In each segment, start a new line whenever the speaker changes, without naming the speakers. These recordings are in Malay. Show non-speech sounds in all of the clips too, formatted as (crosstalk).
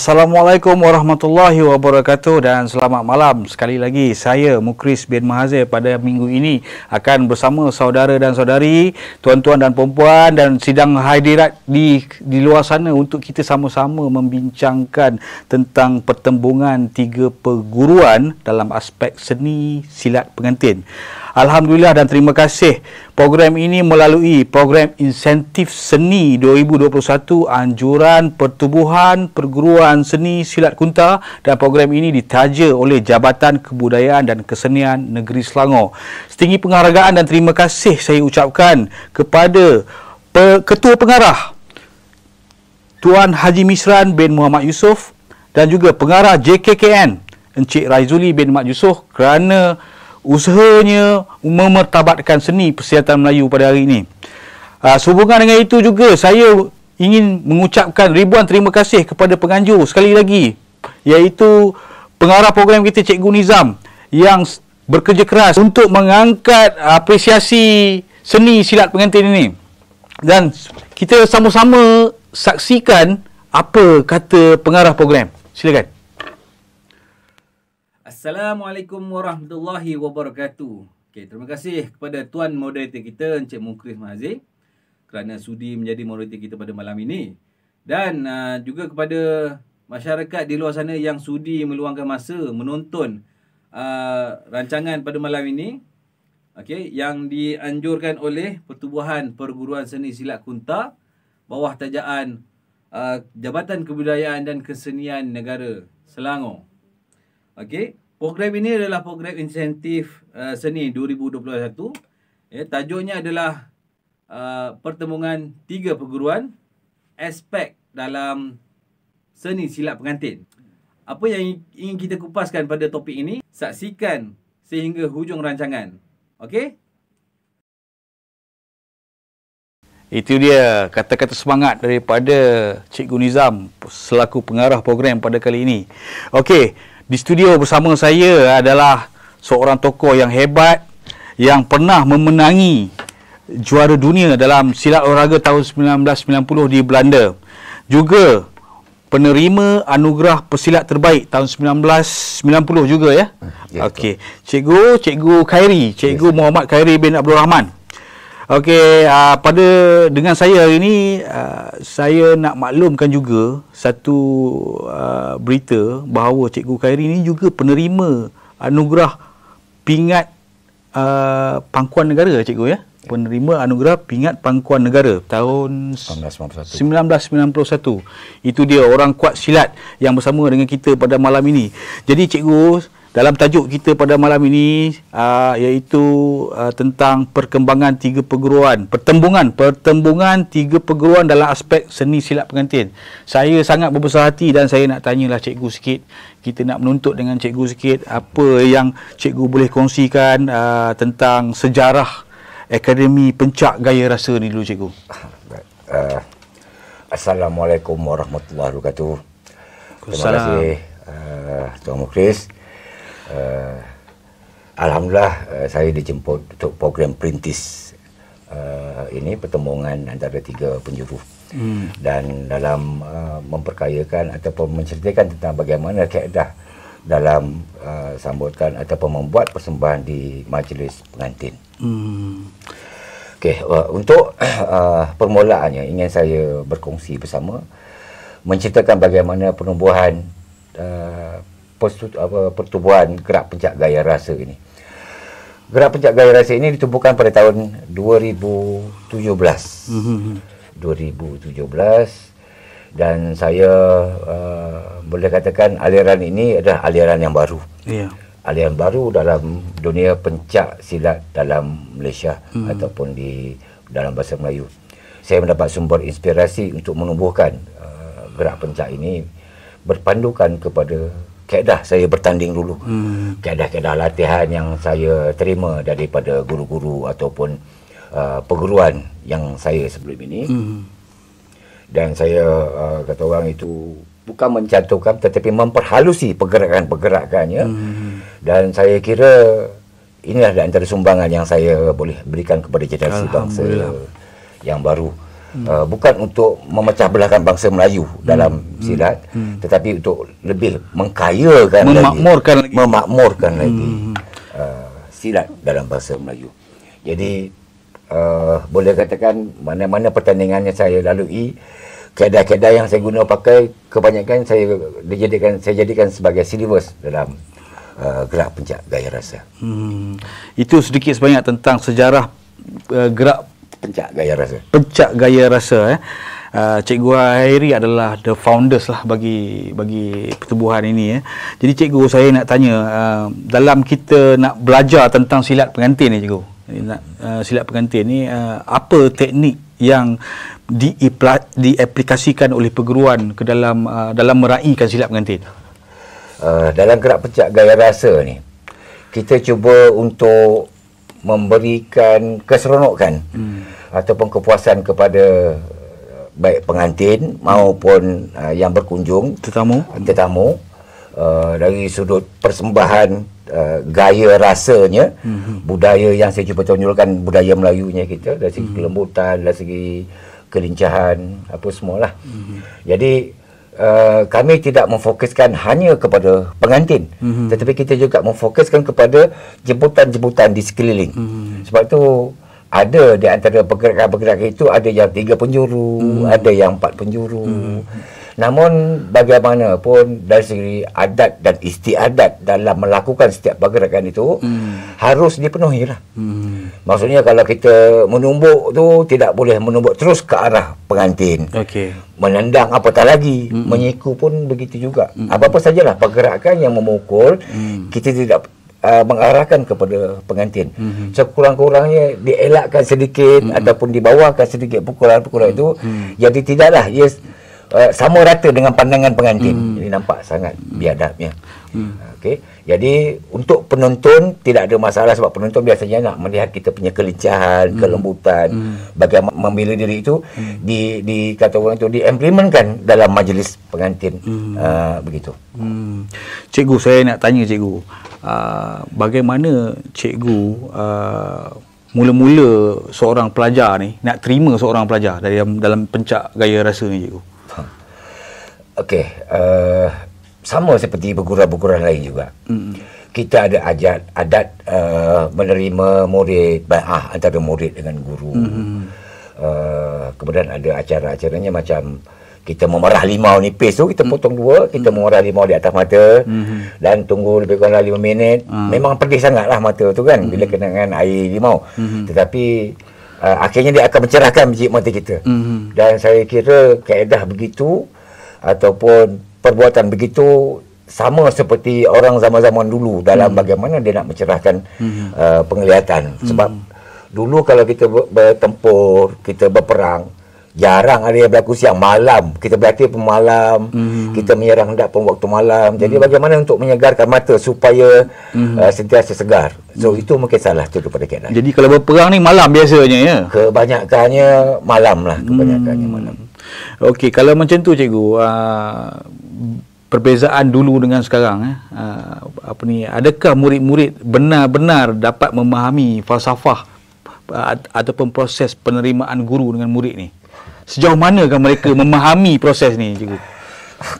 Assalamualaikum warahmatullahi wabarakatuh dan selamat malam sekali lagi saya Mukris bin Mahazir pada minggu ini akan bersama saudara dan saudari, tuan-tuan dan puan-puan dan sidang hadirat di di luar sana untuk kita sama-sama membincangkan tentang pertembungan tiga perguruan dalam aspek seni silat pengantin. Alhamdulillah dan terima kasih program ini melalui program insentif seni 2021 anjuran pertubuhan perguruan seni silat kunta dan program ini ditaja oleh Jabatan Kebudayaan dan Kesenian Negeri Selangor. Setinggi penghargaan dan terima kasih saya ucapkan kepada pe- Ketua Pengarah Tuan Haji Misran bin Muhammad Yusof dan juga pengarah JKKN Encik Raizuli bin Mat Yusof kerana usahanya memertabatkan seni persiatan Melayu pada hari ini. Uh, sehubungan dengan itu juga saya ingin mengucapkan ribuan terima kasih kepada penganjur sekali lagi iaitu pengarah program kita Cikgu Nizam yang bekerja keras untuk mengangkat apresiasi seni silat pengantin ini. Dan kita sama-sama saksikan apa kata pengarah program. Silakan. Assalamualaikum warahmatullahi wabarakatuh. Okay, terima kasih kepada tuan moderator kita Encik Mukris Mahazik kerana sudi menjadi moderator kita pada malam ini dan uh, juga kepada masyarakat di luar sana yang sudi meluangkan masa menonton uh, rancangan pada malam ini. Okay, yang dianjurkan oleh Pertubuhan Perguruan Seni Silat Kunta bawah tajaan uh, Jabatan Kebudayaan dan Kesenian Negara Selangor. Okey. Program ini adalah program insentif uh, seni 2021. Ya, eh, tajuknya adalah uh, pertemuan tiga perguruan aspek dalam seni silap pengantin. Apa yang ingin kita kupaskan pada topik ini, saksikan sehingga hujung rancangan. Okey? Itu dia kata-kata semangat daripada Cikgu Nizam selaku pengarah program pada kali ini. Okey, di studio bersama saya adalah seorang tokoh yang hebat yang pernah memenangi juara dunia dalam silat olahraga tahun 1990 di Belanda. Juga penerima anugerah pesilat terbaik tahun 1990 juga ya. Hmm, yes, ya, Okey. Cikgu, Cikgu Khairi, Cikgu yes. Muhammad Khairi bin Abdul Rahman. Okey, uh, pada dengan saya hari ini uh, ah, saya nak maklumkan juga satu uh, berita bahawa Cikgu Khairi ini juga penerima anugerah pingat uh, pangkuan negara Cikgu ya. Penerima anugerah pingat pangkuan negara tahun 1991. 1991. Itu dia orang kuat silat yang bersama dengan kita pada malam ini. Jadi Cikgu dalam tajuk kita pada malam ini uh, iaitu uh, tentang perkembangan tiga perguruan, pertembungan, pertembungan tiga perguruan dalam aspek seni silat pengantin. Saya sangat berbesar hati dan saya nak tanyalah cikgu sikit. Kita nak menuntut dengan cikgu sikit apa yang cikgu boleh kongsikan uh, tentang sejarah Akademi Pencak Gaya Rasa
ni dulu cikgu. Uh, Assalamualaikum warahmatullahi wabarakatuh.
Terima kasih
uh, Tuan Mukhlis uh, alhamdulillah uh, saya dijemput untuk program perintis uh, eh, ini pertemuan antara tiga penjuru hmm. dan dalam uh, memperkayakan ataupun menceritakan tentang bagaimana keadaan dalam uh, sambutan ataupun membuat persembahan di majlis pengantin.
Hmm.
Okey, uh, untuk uh, permulaannya ingin saya berkongsi bersama menceritakan bagaimana penubuhan uh, persut, apa, pertubuhan gerak pencak gaya rasa ini. Gerak pencak gaya rasa ini ditubuhkan pada tahun 2017. Mm-hmm. 2017 dan saya uh, boleh katakan aliran ini adalah aliran yang baru. Yeah. Aliran baru dalam dunia pencak silat dalam Malaysia mm. ataupun di dalam bahasa Melayu. Saya mendapat sumber inspirasi untuk menubuhkan uh, gerak pencak ini berpandukan kepada kaedah saya bertanding dulu. Hmm. Kaedah-kaedah latihan yang saya terima daripada guru-guru ataupun uh, perguruan yang saya sebelum ini. Hmm. Dan saya uh, kata orang itu bukan mencantumkan tetapi memperhalusi pergerakan-pergerakannya. Hmm. Dan saya kira inilah antara sumbangan yang saya boleh berikan kepada generasi bangsa yang baru hmm. uh, bukan untuk memecah belahkan bangsa Melayu hmm. dalam hmm. silat hmm. tetapi untuk lebih mengkayakan memakmurkan lagi, lagi. memakmurkan hmm. lagi hmm. uh, silat dalam bahasa Melayu jadi uh, boleh katakan mana-mana pertandingan yang saya lalui kedai-kedai yang saya guna pakai kebanyakan saya dijadikan saya jadikan sebagai silibus dalam uh, gerak pencak gaya rasa.
Hmm. Itu sedikit sebanyak tentang sejarah uh, gerak pencak gaya rasa. Pencak gaya rasa eh. Uh, Cikgu Hairi adalah the founders lah bagi bagi pertubuhan ini Eh. Jadi Cikgu saya nak tanya uh, dalam kita nak belajar tentang silat pengantin ni Cikgu. uh, silat pengantin ni uh, apa teknik yang di diaplikasikan oleh perguruan ke dalam uh, dalam meraihkan silat pengantin?
Uh, dalam gerak pencak gaya rasa ni kita cuba untuk memberikan keseronokan hmm. ataupun kepuasan kepada uh, baik pengantin maupun uh, yang berkunjung tetamu tetamu uh, dari sudut persembahan uh, gaya rasanya hmm. budaya yang saya cuba tunjukkan budaya Melayunya kita dari segi hmm. kelembutan dari segi kelincahan apa semualah
hmm.
jadi Uh, kami tidak memfokuskan hanya kepada pengantin mm-hmm. tetapi kita juga memfokuskan kepada jemputan-jemputan di sekeliling mm-hmm. sebab tu ada di antara pergerakan-pergerakan itu ada yang tiga penjuru mm-hmm. ada yang empat penjuru mm-hmm. Namun bagaimanapun dari segi adat dan istiadat dalam melakukan setiap pergerakan itu hmm. harus dipenuhi lah. Hmm. Maksudnya kalau kita menumbuk tu tidak boleh menumbuk terus ke arah pengantin. Okay. Menendang apatah lagi, hmm. menyiku pun begitu juga. Hmm. Apa-apa sajalah pergerakan yang memukul hmm. kita tidak Uh, mengarahkan kepada pengantin mm-hmm. sekurang-kurangnya dielakkan sedikit mm-hmm. ataupun dibawakan sedikit pukulan-pukulan mm-hmm. itu mm-hmm. jadi tidaklah yes, uh, sama rata dengan pandangan pengantin. Hmm. Jadi nampak sangat hmm. biadabnya. Hmm. Ah, okey. Jadi untuk penonton tidak ada masalah sebab penonton biasanya nak melihat kita punya kelincahan, hmm. kelembutan, hmm. bagaimana memilih diri itu hmm. di di kata orang itu diimplementkan dalam majlis pengantin hmm. uh, begitu. Hmm.
Cikgu saya nak tanya cikgu. Uh, bagaimana cikgu uh, mula-mula seorang pelajar ni nak terima
seorang pelajar dalam dalam pencak gaya rasa ni cikgu? Uh, Okey, uh, sama seperti perguruan-perguruan lain juga. Hmm. Kita ada ajat, adat uh, menerima murid, ah antara murid dengan guru. Hmm. Uh, kemudian ada acara-acaranya macam kita memerah limau nipis tu kita potong dua kita memerah limau di atas mata mm-hmm. dan tunggu lebih kurang lima minit mm. memang pedih sangatlah mata tu kan mm-hmm. bila kena dengan air limau
mm-hmm. tetapi
uh, akhirnya dia akan mencerahkan biji mata kita mm-hmm. dan saya kira kaedah begitu ataupun perbuatan begitu sama seperti orang zaman-zaman dulu dalam hmm. bagaimana dia nak mencerahkan hmm. uh, penglihatan hmm. sebab dulu kalau kita bertempur kita berperang jarang ada yang berlaku siang malam kita berlatih pun malam
hmm. kita
menyerang hendak pun waktu malam jadi hmm. bagaimana untuk menyegarkan mata supaya hmm. uh, sentiasa segar so hmm. itu mungkin salah tu daripada kita
jadi kalau berperang ni malam biasanya ya
kebanyakannya
malam lah kebanyakannya hmm. malam Okey, kalau macam tu cikgu, uh, perbezaan dulu dengan sekarang eh, uh, apa ni, adakah murid-murid benar-benar dapat memahami falsafah uh, ataupun proses penerimaan guru dengan murid ni? Sejauh manakah mereka (laughs) memahami proses ni cikgu?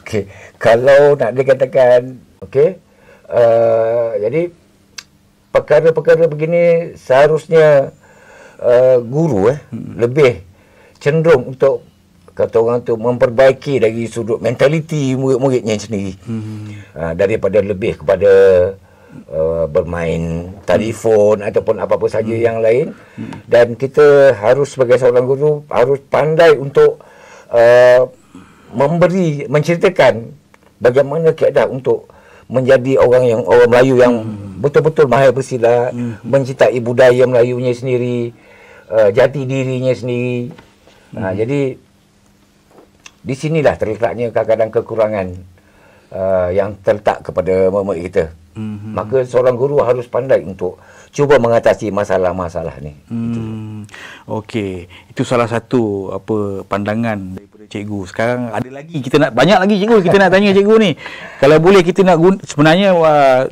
Okey,
kalau nak dikatakan okey, uh, jadi perkara-perkara begini seharusnya uh, guru eh hmm. lebih cenderung untuk kata orang tu memperbaiki dari sudut mentaliti murid-muridnya sendiri
hmm.
uh, daripada lebih kepada uh, bermain telefon hmm. ataupun apa-apa saja hmm. yang lain hmm. dan kita harus sebagai seorang guru harus pandai untuk uh, memberi menceritakan bagaimana keadaan untuk menjadi orang yang orang Melayu yang hmm. betul-betul mahir bersilat hmm. mencintai budaya Melayunya sendiri uh, jati dirinya sendiri ah, hmm. uh, jadi di sinilah terletaknya kadang-kadang kekurangan uh, yang terletak kepada murid kita. Mm-hmm. Maka seorang guru harus pandai untuk cuba mengatasi masalah-masalah ni.
Mm. Okey, itu salah satu apa pandangan daripada cikgu. Sekarang ada lagi kita nak banyak lagi cikgu kita nak tanya (laughs) cikgu ni. Kalau boleh kita nak sebenarnya uh,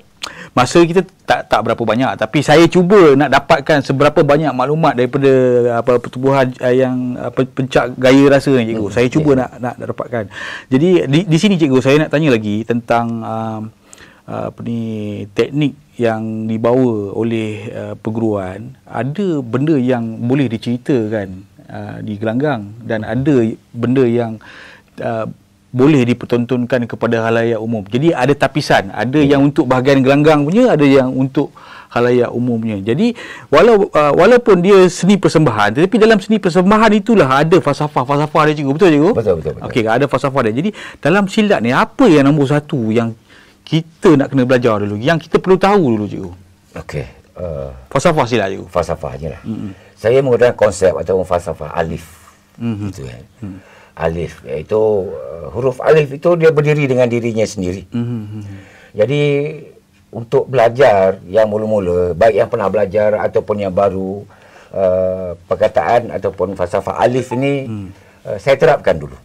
masa kita tak tak berapa banyak tapi saya cuba nak dapatkan seberapa banyak maklumat daripada apa pertubuhan eh, yang apa pencak gaya rasa ni cikgu. Hmm, saya okay. cuba ya. nak nak dapatkan. Jadi di di sini cikgu saya nak tanya lagi tentang um, apa ni teknik yang dibawa oleh uh, perguruan ada benda yang boleh diceritakan uh, di gelanggang dan ada benda yang uh, boleh dipertontonkan kepada halayak umum. Jadi ada tapisan, ada yang untuk bahagian gelanggang punya, ada yang untuk halayak umumnya. Jadi wala, uh, walaupun dia seni persembahan, tetapi dalam seni persembahan itulah ada falsafah-falsafah dia cikgu. Betul cikgu? Betul, betul. betul. Okey, ada falsafah dia. Jadi dalam silat ni, apa yang nombor satu yang kita nak kena belajar dulu, yang kita perlu tahu dulu cikgu?
Okey.
Uh, falsafah silat cikgu? Falsafahnya lah. Mm-hmm. Saya menggunakan konsep ataupun falsafah alif.
Mhm. Kan. mm Itu kan.
Mm-hmm alif iaitu uh, huruf alif itu dia berdiri dengan dirinya sendiri. Mm-hmm. Jadi untuk belajar yang mula-mula baik yang pernah belajar ataupun yang baru uh, perkataan ataupun falsafah alif ini mm. uh, saya terapkan dulu.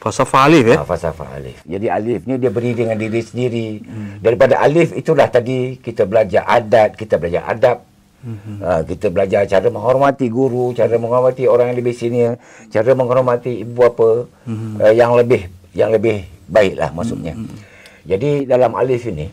Falsafah alif ya. Uh, falsafah alif. Jadi alif ni dia berdiri dengan diri sendiri. Mm. Daripada alif itulah tadi kita belajar adat, kita belajar adab Mm-hmm. Uh, kita belajar cara menghormati guru, cara menghormati orang yang lebih senior, cara menghormati ibu apa mm-hmm. uh, yang lebih yang lebih baiklah maksudnya. Mm-hmm. Jadi dalam alif ini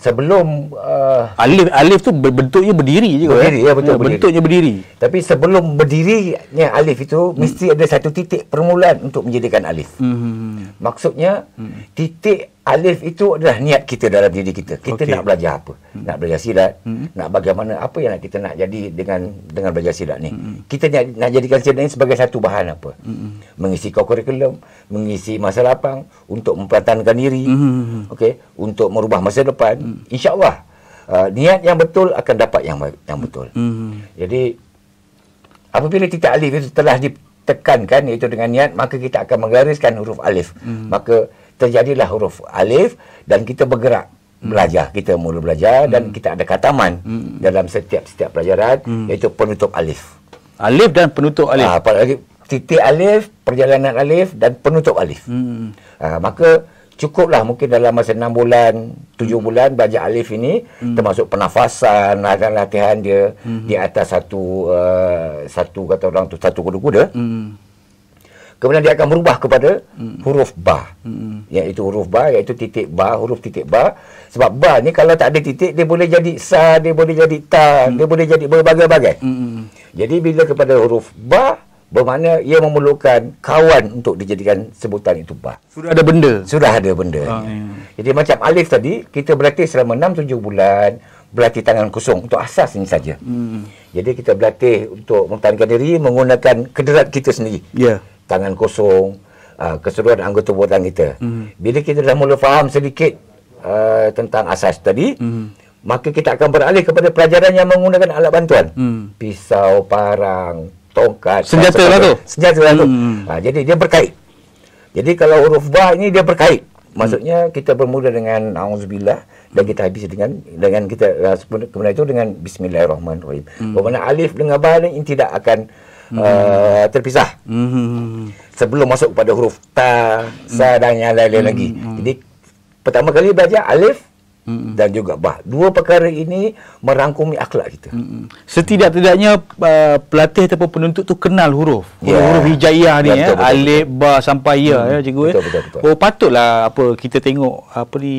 sebelum uh, alif alif tu bentuknya berdiri je eh? berdiri, Berdiri ya betul ya, bentuknya berdiri. berdiri. Tapi sebelum berdirinya alif itu mm-hmm. mesti ada satu titik permulaan untuk menjadikan alif.
Mm-hmm.
Maksudnya mm-hmm. titik Alif itu adalah niat kita dalam diri kita. Kita okay. nak belajar apa? Hmm. Nak belajar silat, hmm. nak bagaimana apa yang kita nak jadi dengan dengan belajar silat ni. Hmm. Kita nak nak jadikan silat ini sebagai satu bahan apa? Hmm. Mengisi kurikulum, mengisi masa lapang untuk mempertahankan diri. Hmm. Okey, untuk merubah masa depan. Hmm. Insya-Allah, uh, niat yang betul akan dapat yang yang betul. Hmm. Jadi apabila kita alif itu telah ditekankan iaitu dengan niat, maka kita akan menggariskan huruf alif. Hmm. Maka terjadilah huruf alif dan kita bergerak hmm. belajar kita mula belajar hmm. dan kita ada kataman hmm. dalam setiap setiap pelajaran hmm. iaitu penutup alif alif dan penutup alif ha, titik alif perjalanan alif dan penutup alif hmm. ha, maka cukuplah mungkin dalam masa 6 bulan 7 hmm. bulan belajar alif ini hmm. termasuk pernafasan dan latihan dia hmm. di atas satu uh, satu kata orang tu satu kuda-kuda hmm kemudian dia akan berubah kepada hmm. huruf ba. Hmm. Iaitu huruf ba iaitu titik ba, huruf titik ba. Sebab ba ni kalau tak ada titik dia boleh jadi sa, dia boleh jadi ta, hmm. dia boleh jadi berbagai-bagai. Hmm. hmm. Jadi bila kepada huruf ba bermakna ia memerlukan kawan untuk dijadikan sebutan itu ba. Sudah ada benda. Sudah ada benda. Ah, ya. jadi macam alif tadi kita berlatih selama 6 7 bulan berlatih tangan kosong untuk asas ini saja. Hmm. Jadi kita berlatih untuk mempertahankan diri menggunakan kederat kita sendiri. Ya. Yeah tangan kosong uh, keseluruhan anggota badan kita mm. bila kita dah mula faham sedikit uh, tentang asas tadi mm. maka kita akan beralih kepada pelajaran yang menggunakan alat bantuan mm. pisau parang tongkat senjata lah tu senjata lah tu mm. jadi dia berkait jadi kalau huruf ba ini dia berkait maksudnya hmm. kita bermula dengan auzubillah dan hmm. kita habis dengan dengan kita kemudian itu dengan bismillahirrahmanirrahim. Hmm. Bermakna alif dengan ba ini tidak akan hmm. uh, terpisah. Hmm. Sebelum masuk kepada huruf ta, sa hmm. dan yang lain-lain hmm. lagi. Hmm. Jadi pertama kali belajar alif, mm dan juga bah. Dua perkara ini merangkumi akhlak kita. mm Setidak-tidaknya uh, pelatih ataupun penuntut tu
kenal huruf. Yeah. Huruf hijaiyah ni betul, ya, alif, ba sampai ya mm. ya cikgu ya. Betul, betul, betul. Oh patutlah apa kita tengok apa ni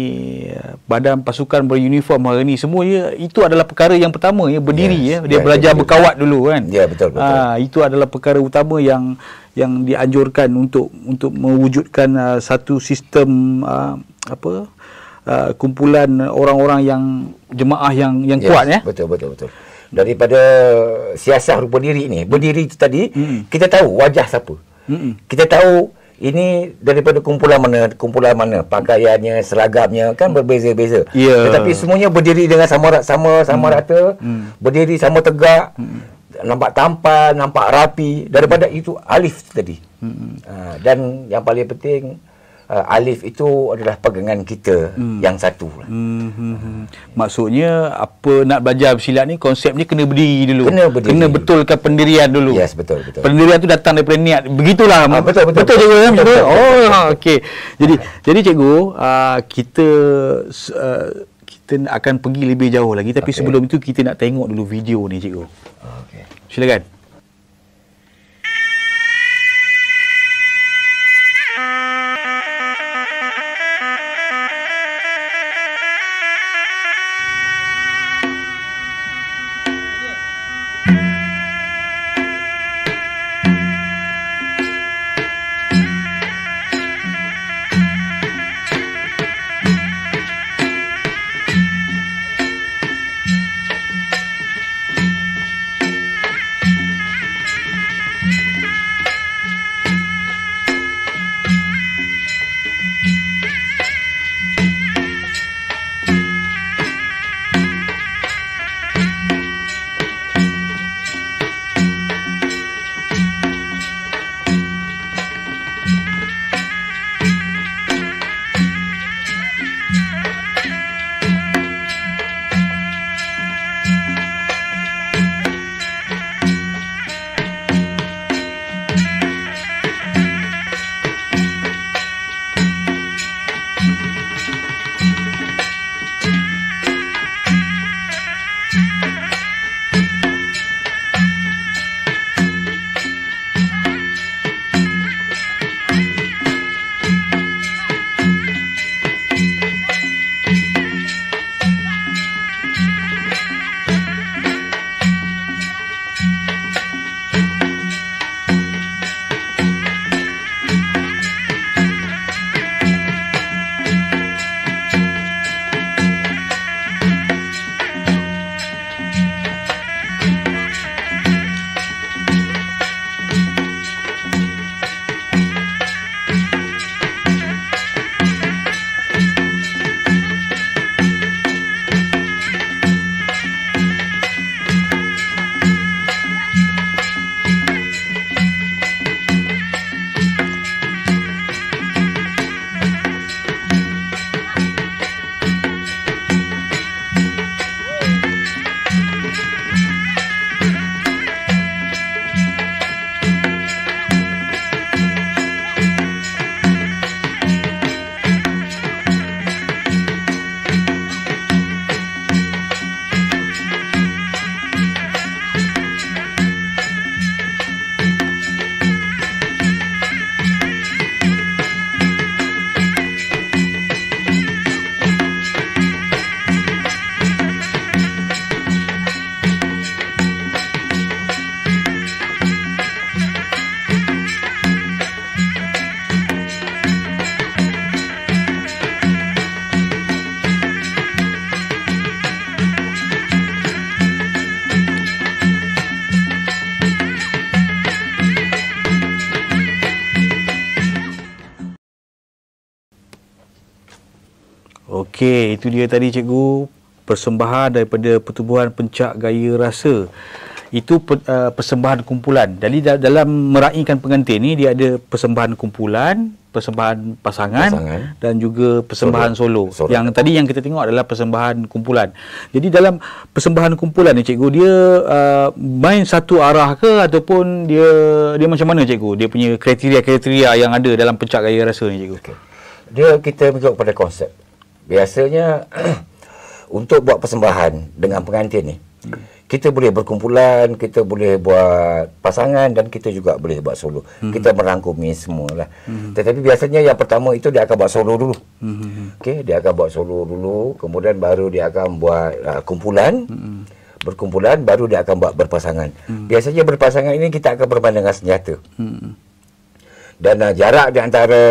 uh, badan pasukan beruniform hari ni semua ya itu adalah perkara yang pertama ya berdiri yes. ya dia yeah, belajar yeah, berkawat betul. dulu kan. Ya yeah, betul betul. Ha, itu adalah perkara utama yang yang dianjurkan untuk untuk mewujudkan uh, satu sistem uh, apa uh, kumpulan orang-orang yang jemaah yang
yang yes, kuat ya. Betul betul betul. Daripada siasah rupa diri ni, berdiri itu tadi, Mm-mm. kita tahu wajah siapa. Mm-mm. Kita tahu ini daripada kumpulan mana, kumpulan mana, pakaiannya, seragamnya kan berbeza-beza. Yeah. Tetapi semuanya berdiri dengan sama rata, sama sama mm. rata, mm. berdiri sama tegak. Mm nampak tampan, nampak rapi daripada mm. itu alif tadi.
Hmm. Uh,
dan yang paling penting uh, alif itu adalah pegangan kita hmm. yang satu lah.
hmm, hmm, hmm.
maksudnya
apa nak belajar bersilat ni konsep ni kena berdiri dulu kena berdiri kena betulkan pendirian dulu yes betul betul pendirian tu datang daripada niat begitulah ha, betul betul betul cikgu betul, eh? betul, betul, betul, betul, betul. oh okey jadi jadi cikgu uh, kita uh, kita akan pergi lebih jauh lagi tapi okay. sebelum itu kita nak tengok dulu video ni cikgu okey silakan Okey, itu dia tadi cikgu persembahan daripada pertubuhan pencak gaya rasa. Itu per, uh, persembahan kumpulan. Jadi da- dalam meraihkan pengantin ni dia ada persembahan kumpulan, persembahan pasangan, pasangan. dan juga persembahan solo. solo. solo. Yang tadi yang kita tengok adalah persembahan kumpulan. Jadi dalam persembahan kumpulan ni cikgu dia uh, main satu arah ke ataupun dia dia macam mana cikgu? Dia punya kriteria-kriteria yang ada dalam pencak gaya rasa ni cikgu. Okay.
Dia kita mengikut pada konsep biasanya (clears throat) untuk buat persembahan dengan pengantin ni hmm. kita boleh berkumpulan kita boleh buat pasangan dan kita juga boleh buat solo hmm. kita merangkumi semualah hmm. tetapi biasanya yang pertama itu dia akan buat solo dulu hmm. hmm, hmm. okey dia akan buat solo dulu kemudian baru dia akan buat uh, kumpulan hmm berkumpulan baru dia akan buat berpasangan. Hmm. Biasanya berpasangan ini kita akan bermain dengan senjata. Hmm. Dan uh, jarak di antara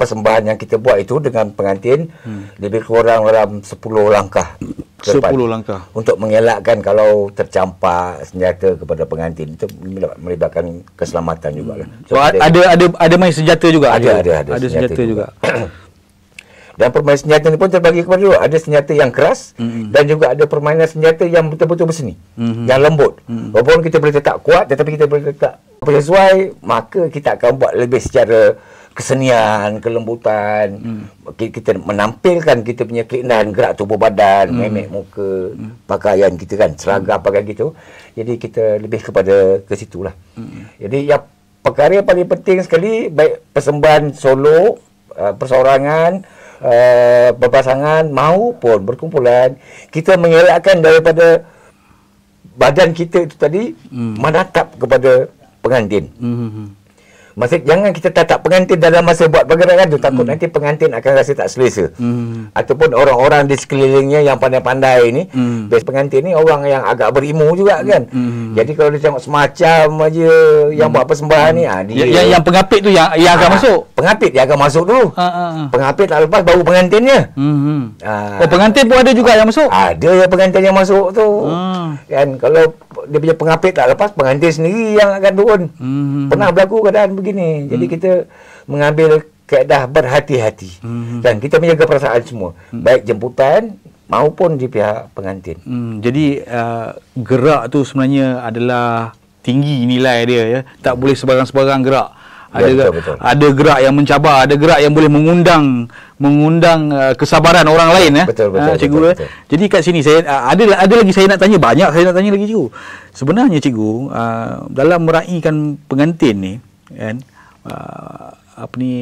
persembahan yang kita buat itu dengan pengantin hmm. lebih kurang dalam 10 langkah. 10 langkah. Untuk mengelakkan kalau tercampak senjata kepada pengantin itu melibatkan keselamatan juga. Lah. Hmm. So, ada, ada ada ada main senjata juga. Ada ada ada, ada, senjata, senjata juga. juga. (clears throat) dan permainan senjata ini pun terbagi kepada dua. Ada senjata yang keras hmm. dan juga ada permainan senjata yang betul-betul berseni. Hmm. Yang lembut. Hmm. Walaupun kita boleh tetap kuat tetapi kita boleh tetap sesuai maka kita akan buat lebih secara kesenian, kelembutan. Hmm. Kita, kita menampilkan kita punya keinginan, gerak tubuh badan, hmm. memek muka, hmm. pakaian kita kan, seragam hmm. pakaian gitu. Jadi kita lebih kepada ke situlah. Hmm. Jadi yang perkara yang paling penting sekali baik persembahan solo, uh, persorangan, uh, berpasangan maupun berkumpulan, kita mengelakkan daripada badan kita itu tadi hmm. menatap kepada pengantin. Hmm. hmm, hmm. Maksud jangan kita tatap pengantin dalam masa buat pergerakan tu takut mm. nanti pengantin akan rasa tak selesa. Mm. Ataupun orang-orang di sekelilingnya yang pandai-pandai ni, mm. biasa pengantin ni orang yang agak berimu juga hmm. kan. Mm. Jadi kalau dia tengok semacam aja yang mm. buat persembahan mm. ni, ha, dia yang, yang pengapit tu yang yang akan ha, masuk pengapit dia akan masuk dulu. Ha, ha, ha. Pengapit lah lepas baru pengantinnya. Hmm. Ha, oh pengantin pun ada juga ha, yang masuk? Ada ah, ya pengantin yang masuk tu. Ha. Kan kalau dia punya pengapit tak lepas pengantin sendiri yang akan turun. Hmm. hmm. Pernah berlaku keadaan begini. Jadi hmm. kita mengambil keadaan berhati-hati. Hmm. Dan hmm. kita menjaga perasaan semua. Hmm. Baik jemputan maupun di pihak pengantin. Hmm.
Jadi uh, gerak tu sebenarnya adalah tinggi nilai dia ya. Tak boleh sebarang-sebarang gerak ada betul, betul. ada gerak yang mencabar ada gerak yang boleh mengundang mengundang uh, kesabaran orang lain ya betul, betul, uh, cikgu betul, eh. betul. jadi kat sini saya uh, ada ada lagi saya nak tanya banyak saya nak tanya lagi cikgu sebenarnya cikgu uh, dalam meraihkan pengantin ni kan uh, apa ni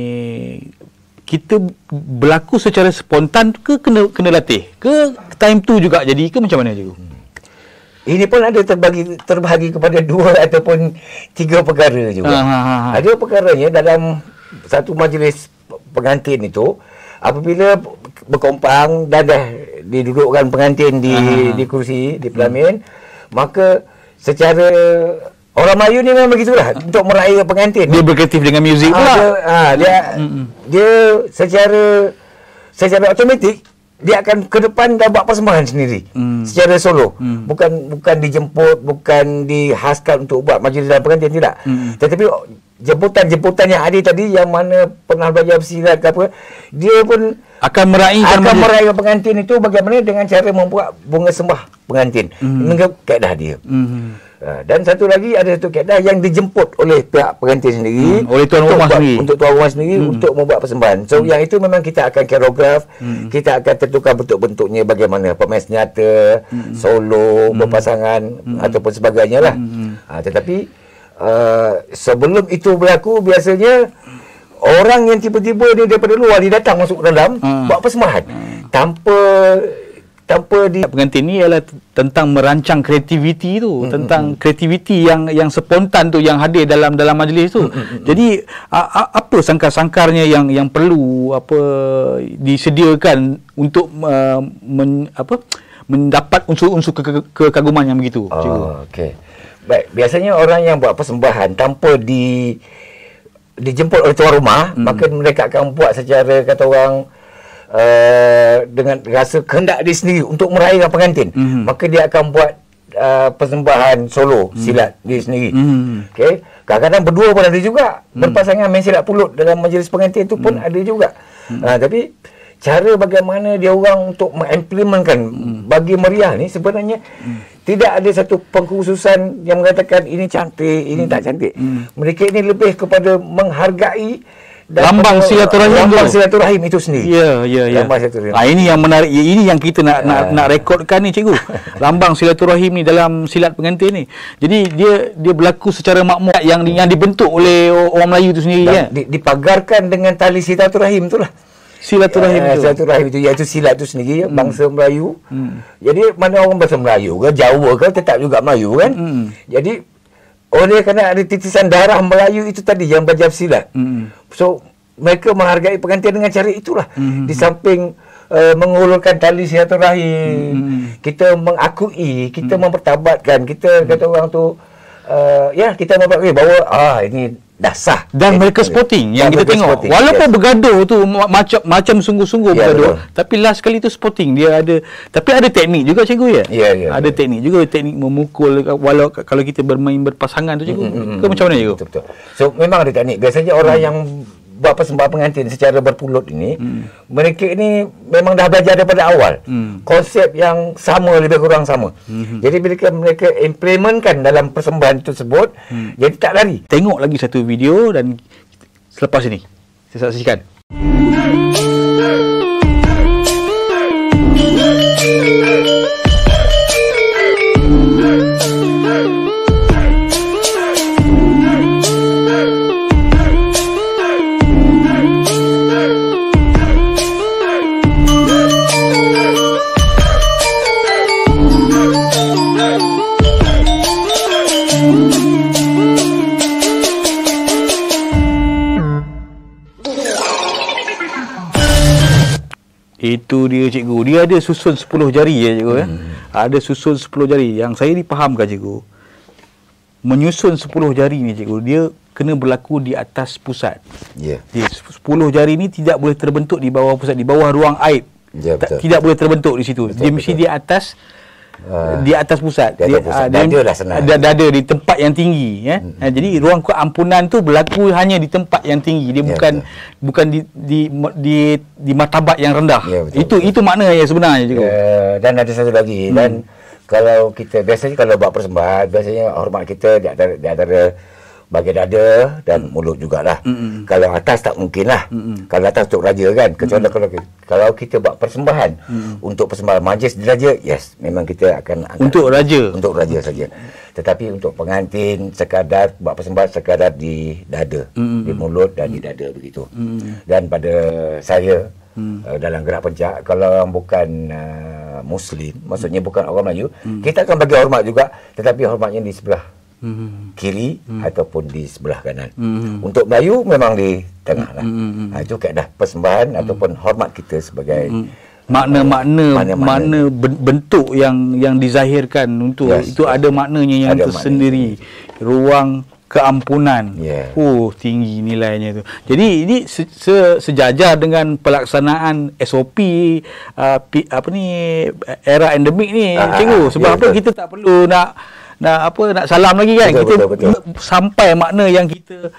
kita berlaku secara spontan ke kena kena latih ke time tu juga jadi ke macam mana cikgu hmm.
Ini pun ada terbagi terbahagi kepada dua (laughs) ataupun tiga perkara juga. Ha, ha, ha, ha. Ada perkaranya dalam satu majlis pengantin itu apabila berkompang dan dah didudukkan pengantin di ha, ha. ha. di kursi di pelamin hmm. maka secara orang Melayu ni memang begitulah ha. untuk meraih pengantin dia berkreatif dengan muzik pula. Ha, dia, ha, dia, hmm. dia secara secara automatik dia akan ke depan dah buat persembahan sendiri hmm. secara solo hmm. bukan bukan dijemput bukan dihaskan untuk buat majlis dan pengantin tidak hmm. tetapi jemputan-jemputan yang ada tadi yang mana pernah belajar bersilat ke apa dia pun akan meraihkan akan meraihkan pengantin itu bagaimana dengan cara membuat bunga sembah pengantin hmm. dengan kaedah dia
hmm.
Ha, dan satu lagi ada satu kaedah yang dijemput oleh pihak pengantin sendiri hmm. oleh tuan rumah sendiri untuk tuan rumah sendiri hmm. untuk membuat persembahan so hmm. yang itu memang kita akan kerograf hmm. kita akan tentukan bentuk-bentuknya bagaimana pemain senyata hmm. solo hmm. berpasangan hmm. ataupun sebagainya lah hmm. ha, tetapi uh, sebelum itu berlaku biasanya orang yang tiba-tiba ni daripada luar dia datang masuk ke dalam hmm. buat persembahan hmm. tanpa tanpa di pengantin ni ialah
tentang merancang kreativiti tu hmm, hmm tentang hmm. kreativiti yang yang spontan tu yang hadir dalam dalam majlis tu mm-hmm. jadi a, a, apa sangkar-sangkarnya yang yang perlu apa disediakan untuk uh, men, apa mendapat unsur-unsur ke- ke- kekaguman yang begitu oh,
okey baik biasanya orang yang buat persembahan tanpa di dijemput oleh tuan rumah mm-hmm. maka mereka akan buat secara kata orang uh, dengan rasa kehendak dia sendiri untuk meraihkan pengantin mm-hmm. maka dia akan buat uh, persembahan solo hmm silat di sendiri mm-hmm. okey kadang-kadang berdua pun ada juga mm-hmm. berpasangan main silat pulut dalam majlis pengantin tu pun hmm ada juga hmm uh, tapi cara bagaimana dia orang untuk mengimplementkan hmm bagi meriah ni sebenarnya hmm Tidak ada satu pengkhususan yang mengatakan ini cantik, ini hmm. tak mhm. cantik. Hmm. Mereka ini lebih kepada menghargai
dan lambang silaturahim lambang silaturahim
itu sendiri
ya ya ya lambang silaturahim nah, ini yang menarik ini yang kita nak ya. nak nak rekodkan ni cikgu (laughs) lambang silaturahim ni dalam silat pengantin ni jadi dia dia berlaku secara makmur yang yang
dibentuk oleh orang Melayu itu sendiri ya dipagarkan dengan tali silaturahim itulah Silaturahim ya, itu. Silaturahim itu. Iaitu silat itu sendiri. Ya, hmm. Bangsa Melayu. Hmm. Jadi mana orang bahasa Melayu ke? Jawa ke? Tetap juga Melayu kan? Hmm. Jadi oleh kerana ada titisan darah Melayu itu tadi yang bajam silat. Hmm. So, mereka menghargai pergantian dengan cara itulah. Hmm. Di samping uh, mengulurkan tali silaturahim. Hmm. Kita mengakui, kita hmm. mempertabatkan. Kita hmm. kata orang tu, uh, ya, kita mempertabatkan bahawa, ah, ini dasar dan eh, mereka sporting yang kita tengok sporting, walaupun yes. bergaduh tu macam macam
sungguh-sungguh yeah, bergaduh betul. tapi last kali tu sporting dia ada tapi ada teknik juga cikgu ya yeah, yeah, ya. ada yeah. teknik juga teknik memukul walaupun kalau kita bermain berpasangan tu cikgu mm, mm, mm, ke macam mana cikgu betul,
betul. so memang ada teknik biasanya orang mm. yang buat persembahan pengantin secara berpulut ini hmm. mereka ini memang dah belajar daripada awal hmm. konsep yang sama lebih kurang sama hmm. jadi bila mereka implementkan dalam persembahan tersebut hmm. jadi tak lari tengok
lagi satu video dan selepas ini saya saksikan hmm. Itu dia cikgu. Dia ada susun 10 jari ya cikgu ya. hmm. ya. Ada susun 10 jari. Yang saya ni fahamkan cikgu. Menyusun 10 jari ni cikgu, dia kena berlaku di atas pusat. Ya. Yeah. 10 jari ni tidak boleh terbentuk di bawah pusat, di bawah ruang aib.
yeah,
betul. Tidak
boleh terbentuk di situ. Betul, dia mesti betul. di atas Ah. di atas pusat. Di atas pusat. Ah, dia, dada dah senang. Dada, dada di tempat yang tinggi. Ya. Hmm. hmm. Ah, jadi ruang keampunan tu berlaku hanya di tempat yang tinggi. Dia ya, bukan betul. bukan di, di di di martabat yang rendah. Ya,
betul, itu betul. itu makna yang sebenarnya juga. Ya, uh, dan ada satu lagi. Hmm. Dan kalau kita biasanya kalau buat persembahan biasanya hormat kita di antara, di antara bagi dada dan mm. mulut jugalah. Mm. Kalau atas tak mungkin lah. Mm. Kalau atas untuk raja kan. Kecuali mm. kalau, kalau kita buat persembahan mm. untuk persembahan majlis raja, yes, memang kita akan angkat. Untuk raja? Untuk raja saja. Tetapi untuk pengantin, sekadar buat persembahan sekadar di dada. Mm. Di mulut dan mm. di dada begitu. Mm. Dan pada saya, mm. uh, dalam gerak pencak, kalau bukan... Uh, Muslim, maksudnya bukan orang Melayu. Hmm. Kita akan bagi hormat juga, tetapi hormatnya di sebelah Hmm. Kiri hmm. ataupun di sebelah kanan. Hmm. Untuk Melayu memang di tengah lah. Hmm. Ha, itu keadaan persembahan hmm. ataupun hormat kita sebagai hmm. makna-makna mana makna, makna bentuk yang yang
dizahirkan untuk yes. itu ada maknanya yang ada tersendiri. Maknanya. Ruang keampunan. Yeah. Oh, tinggi nilainya tu. Jadi ini se, se, sejajar dengan pelaksanaan SOP uh, apa ni era endemik ni, ah, cikgu. Ah, Sebab yeah, apa betul. kita tak perlu nak nak apa nak salam lagi kan betul, kita betul, betul. sampai makna yang kita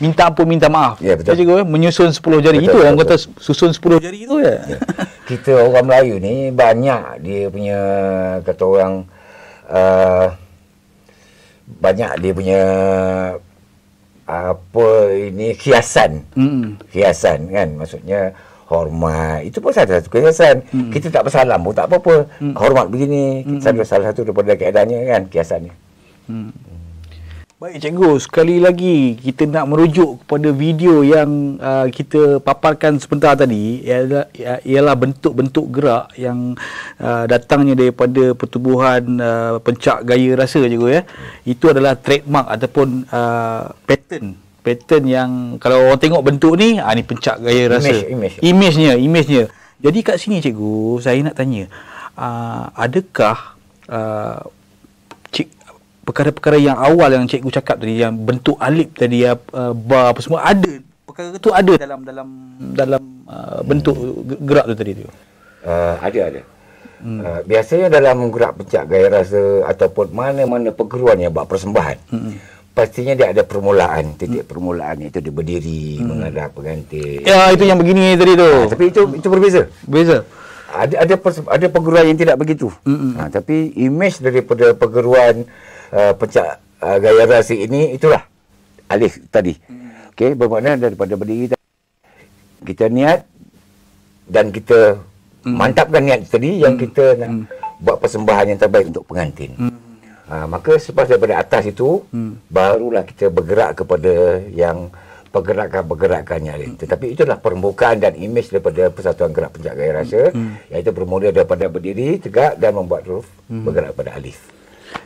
minta ampun minta maaf ya, betul. Saya
juga eh? menyusun 10 jari itu orang kata susun 10 jari
itu ya? ya. kita orang Melayu ni banyak dia punya kata orang uh, banyak dia punya apa ini hiasan hmm. hiasan kan maksudnya hormat itu pun salah satu kiasan hmm. kita tak bersalam pun tak apa-apa hmm. hormat begini kita hmm. salah satu daripada keadaannya kan kiasannya hmm. baik cikgu
sekali lagi kita nak merujuk kepada video yang uh, kita paparkan sebentar tadi ialah, ialah bentuk-bentuk gerak yang uh, datangnya daripada pertubuhan uh, pencak gaya rasa cikgu ya itu adalah trademark ataupun uh, pattern pattern yang kalau orang tengok bentuk ni ah ni pencak gaya rasa image, image. image-nya jadi kat sini cikgu saya nak tanya uh, adakah uh, perkara-perkara yang awal yang cikgu cakap tadi yang bentuk alip tadi uh, bar apa semua ada perkara itu ada dalam dalam dalam uh, bentuk hmm. gerak tu tadi tu
uh, ada ada hmm. uh, biasanya dalam gerak pencak gaya rasa ataupun mana-mana perguruan yang buat persembahan hmm pastinya dia ada permulaan titik hmm. permulaan itu dia berdiri hmm. menghadap pengantin ya itu yang begini tadi tu ha, tapi itu itu berbeza berbeza ada ada ada perguruan yang tidak begitu hmm. hmm. ha, tapi image daripada perguruan uh, pencak uh, gaya rasik ini itulah alif tadi hmm. okey bermakna daripada berdiri kita niat dan kita hmm. mantapkan niat tadi yang hmm. kita nak hmm. buat persembahan yang terbaik untuk pengantin hmm. Ha, maka selepas daripada atas itu, hmm. barulah kita bergerak kepada yang pergerakan-pergerakannya. Hmm. Tetapi itulah permukaan dan imej daripada Persatuan Gerak penjaga Gaya Rasa. Hmm. hmm. Iaitu bermula daripada berdiri, tegak dan membuat roof hmm. bergerak kepada alif.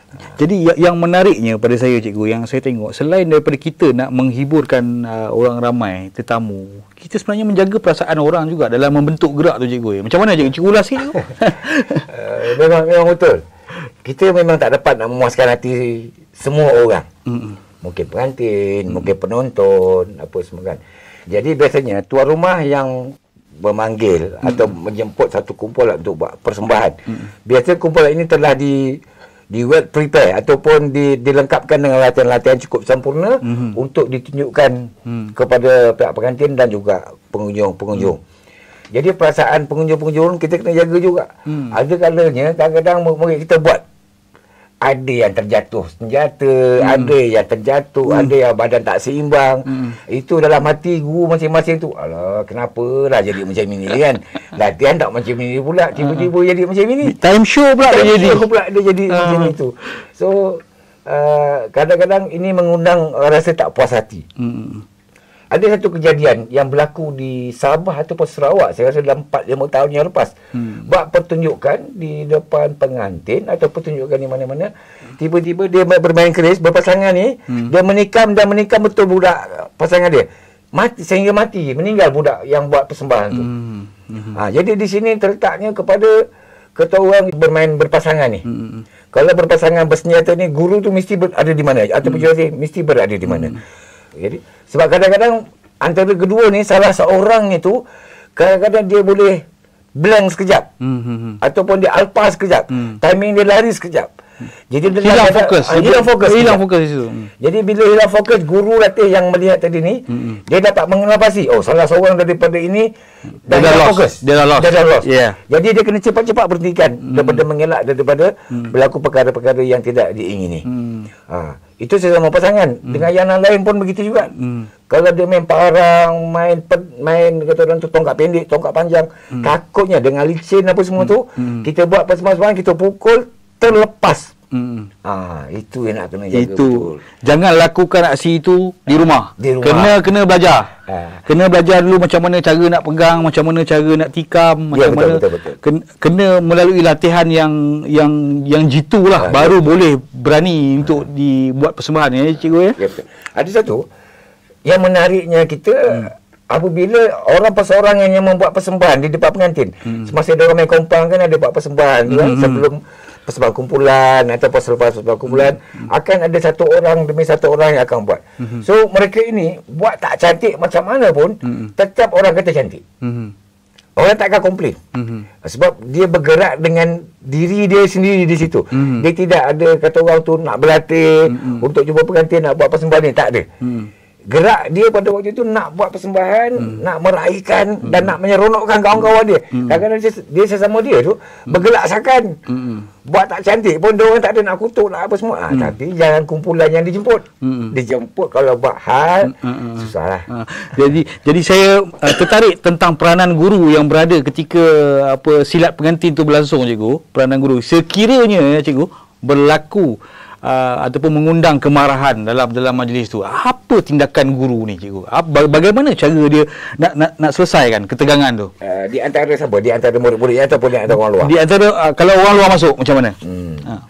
Ah. Jadi ya, yang menariknya pada saya cikgu yang saya tengok selain daripada kita nak menghiburkan uh, orang ramai tetamu kita sebenarnya menjaga perasaan orang juga dalam
membentuk gerak tu cikgu. Macam mana cikgu cikgu ulas sikit (laughs) tu? Eh, memang memang betul kita memang tak dapat nak memuaskan hati semua orang. Hmm. Mungkin pengantin, hmm. mungkin penonton, apa semua kan. Jadi biasanya tuan rumah yang memanggil hmm. atau menjemput satu kumpulan lah untuk buat persembahan. Hmm. Biasanya kumpulan ini telah di di well prepare ataupun di, dilengkapkan dengan latihan-latihan cukup sempurna mm-hmm. untuk ditunjukkan mm. kepada pihak pengantin dan juga pengunjung-pengunjung. Jadi perasaan pengunjung-pengunjung kita kena jaga juga. Hmm. Ada kalanya kadang-kadang murid kita buat ada yang terjatuh senjata, hmm. ada yang terjatuh, hmm. ada yang badan tak seimbang. Hmm. Itu dalam mati guru masing-masing tu. Alah, kenapa kenapalah jadi macam ini kan? (laughs) Latihan tak macam ini pula, hmm. tiba-tiba jadi macam ini. Time
show pula dia jadi. Show pula
dia jadi uh. macam hmm. itu. So, uh, kadang-kadang ini mengundang rasa tak puas
hati. Hmm.
Ada satu kejadian yang berlaku di Sabah ataupun Sarawak saya rasa dalam 4 5 tahun yang lepas. Hmm. Bak pertunjukan di depan pengantin atau pertunjukkan di mana-mana tiba-tiba dia bermain keris berpasangan ni hmm. dia menikam dan menikam betul budak pasangan dia. Mati sehingga mati meninggal budak yang buat persembahan tu. Hmm. hmm. Ha, jadi di sini terletaknya kepada ketua orang bermain berpasangan ni. Hmm. Kalau berpasangan bersenjata ni guru tu mesti ber- ada di mana Atau hmm. jurati mesti berada di mana. Hmm. Jadi sebab kadang-kadang antara kedua ni salah seorang itu kadang-kadang dia boleh blank sekejap. Mm-hmm. Ataupun dia alpa sekejap. Mm. Timing dia lari sekejap. Jadi bila hilang dah, fokus. Ah, hilang fokus. Hilang dia. fokus itu. Hmm. Jadi bila hilang fokus guru latih yang melihat tadi ni, mm-hmm. dia dapat mengelapasi. Oh, salah seorang daripada ini dah, dah fokus. Dia dah lost. Dia dah lost. Yeah. Jadi dia kena cepat-cepat berhentikan mm-hmm. daripada mengelak daripada hmm berlaku perkara-perkara yang tidak diingini.
hmm Ha.
Itu sesama pasangan hmm dengan yang lain pun begitu juga. hmm Kalau dia main parang, main pet, main kata orang tu tongkat pendek, tongkat panjang, mm-hmm. takutnya dengan licin apa semua hmm tu, kita buat persembahan kita pukul terlepas. Hmm. Ah, itu yang nak kena jaga itu. betul. Jangan lakukan aksi itu
di ha, rumah. Di rumah. Kena kena belajar. Ha. Kena belajar dulu macam mana cara nak pegang, macam mana cara nak tikam, ya, macam ya, betul, mana. Betul, betul, betul. Kena melalui latihan yang yang yang
jitulah ha, baru betul. Ya. boleh berani ha. untuk dibuat persembahan ya cikgu ya. ya Ada satu yang menariknya kita hmm. apabila orang seorang yang membuat persembahan di depan pengantin. Hmm. Semasa dia orang main kompang kan ada buat persembahan kan, hmm. kan, sebelum persembahan kumpulan ataupun selepas persembahan kumpulan mm-hmm. akan ada satu orang demi satu orang yang akan buat. Mm-hmm. So mereka ini buat tak cantik macam mana pun mm-hmm. tetap orang kata cantik. Mm-hmm. Orang takkan komplain. Mm-hmm. Sebab dia bergerak dengan diri dia sendiri di situ. Mm-hmm. Dia tidak ada kata orang tu nak berlatih mm-hmm. untuk jumpa pengantin nak buat persembahan ni tak ada. Mm-hmm gerak dia pada waktu itu nak buat persembahan, hmm. nak meraihkan hmm. dan nak menyeronokkan kawan-kawan dia. Hmm. Kadang-kadang hmm. dia sesama dia tu hmm. bergelak sakan. Hmm. Buat tak cantik pun dia orang tak ada nak kutuk nak lah apa semua. Ah, hmm. tapi jangan kumpulan yang dijemput. Hmm. Dijemput kalau buat hal
hmm. hmm, hmm. susahlah. Ha. Ah, jadi jadi saya uh, tertarik tentang peranan guru yang berada ketika apa silat pengantin tu berlangsung cikgu, peranan guru. Sekiranya cikgu berlaku uh, ataupun mengundang kemarahan dalam dalam majlis tu. Apa tindakan guru ni cikgu? Apa, bagaimana cara dia nak nak nak selesaikan ketegangan tu?
Uh, di antara siapa? Di antara murid-murid ataupun di antara orang luar? Di antara uh, kalau orang luar
masuk macam mana? Hmm.
Uh.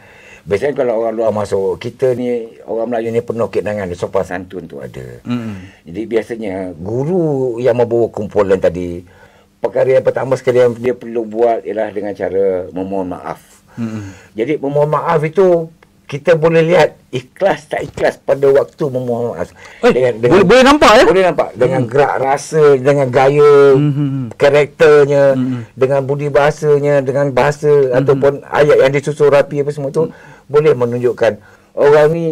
Biasanya kalau orang luar masuk, kita ni orang Melayu ni penuh ketenangan, sopan santun tu ada. Hmm. Jadi biasanya guru yang membawa kumpulan tadi Perkara yang pertama sekali yang dia perlu buat ialah dengan cara memohon maaf. Hmm. Jadi memohon maaf itu kita boleh lihat ikhlas tak ikhlas pada waktu memohon eh, maaf. Dengan, dengan, boleh, boleh nampak ya? Boleh nampak. Dengan hmm. gerak rasa, dengan gaya, hmm. hmm, hmm. karakternya, hmm, hmm. dengan budi bahasanya, dengan bahasa hmm. ataupun ayat yang disusur rapi apa semua tu, hmm. boleh menunjukkan orang ni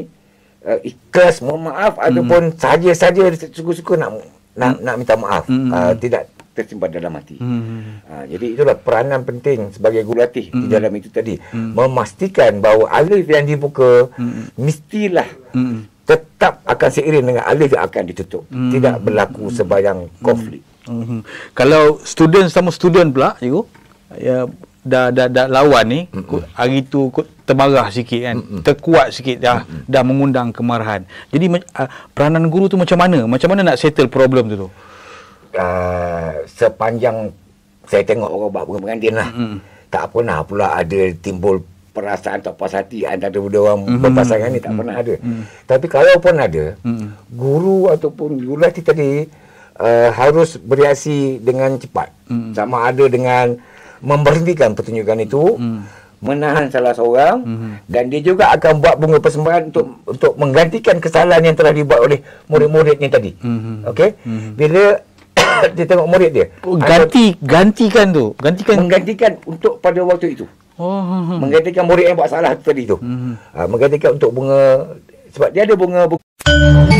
uh, ikhlas, mohon maaf hmm. ataupun saja-saja suka-suka nak, nak, hmm. nak minta maaf. Hmm. Uh, tidak tersimpan dalam hati. Hmm, hmm, hmm. Ha, jadi itulah peranan penting sebagai guru latih hmm. di dalam itu tadi. Hmm. Memastikan bahawa alif yang dibuka hmm. hmm. mestilah hmm. tetap akan seiring dengan alif yang akan ditutup. Hmm. Tidak berlaku sebarang hmm. konflik. Hmm. Kalau student
sama student pula, cikgu, ya dah dah dah lawan ni Mm-mm. hari tu termarah sikit kan Mm-mm. terkuat sikit dah Mm-mm. dah mengundang kemarahan jadi peranan
guru tu macam mana macam mana nak settle problem tu tu uh, sepanjang saya tengok orang buat bunga pengantin lah. Mm. Tak pernah pula ada timbul perasaan atau puas hati antara dua orang mm. berpasangan ni tak mm. pernah ada. Mm. Tapi kalau pun ada, mm. guru ataupun guru tadi uh, harus bereaksi dengan cepat. Mm. Sama ada dengan memberhentikan pertunjukan itu, mm menahan salah seorang mm-hmm. dan dia juga akan buat bunga persembahan untuk untuk menggantikan kesalahan yang telah dibuat oleh murid-muridnya tadi. Mm-hmm. Okey. Mm-hmm. Bila dia tengok murid dia. Oh, ganti gantikan tu. Gantikan menggantikan untuk pada waktu itu.
Oh. Hmm, hmm.
Menggantikan murid yang buat salah tadi tu. Hmm, hmm. Ha, menggantikan untuk bunga sebab dia ada bunga, bunga.